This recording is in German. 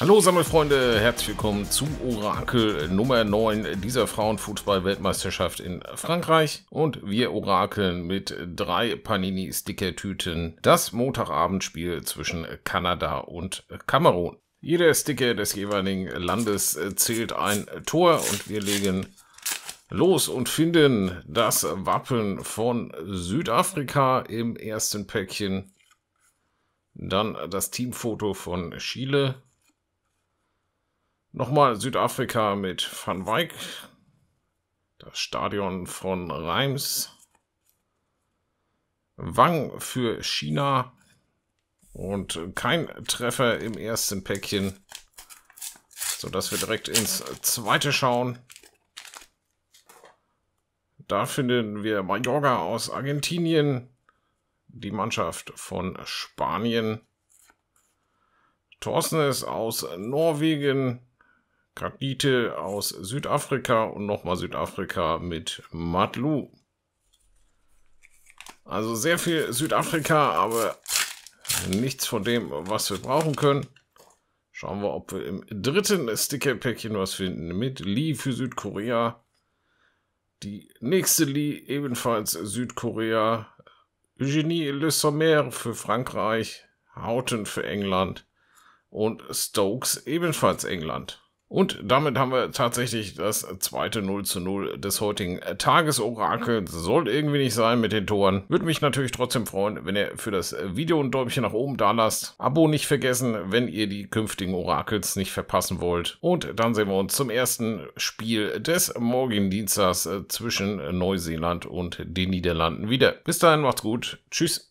Hallo Sammelfreunde, herzlich willkommen zum Orakel Nummer 9 dieser Frauenfußball-Weltmeisterschaft in Frankreich. Und wir orakeln mit drei Panini-Sticker-Tüten das Montagabendspiel zwischen Kanada und Kamerun. Jeder Sticker des jeweiligen Landes zählt ein Tor und wir legen los und finden das Wappen von Südafrika im ersten Päckchen. Dann das Teamfoto von Chile Nochmal Südafrika mit Van Wyk. Das Stadion von Reims. Wang für China. Und kein Treffer im ersten Päckchen. Sodass wir direkt ins zweite schauen. Da finden wir Mallorca aus Argentinien. Die Mannschaft von Spanien. Torsten ist aus Norwegen. Kapite aus Südafrika und nochmal Südafrika mit Matlu. Also sehr viel Südafrika, aber nichts von dem, was wir brauchen können. Schauen wir, ob wir im dritten Sticker-Päckchen was finden mit Lee für Südkorea. Die nächste Lee ebenfalls Südkorea. Eugenie Le Sommer für Frankreich. Houghton für England. Und Stokes ebenfalls England. Und damit haben wir tatsächlich das zweite 0 zu 0 des heutigen Tagesorakels. Sollte irgendwie nicht sein mit den Toren. Würde mich natürlich trotzdem freuen, wenn ihr für das Video ein Däumchen nach oben da lasst. Abo nicht vergessen, wenn ihr die künftigen Orakels nicht verpassen wollt. Und dann sehen wir uns zum ersten Spiel des morgigen Dienstags äh, zwischen Neuseeland und den Niederlanden wieder. Bis dahin macht's gut. Tschüss.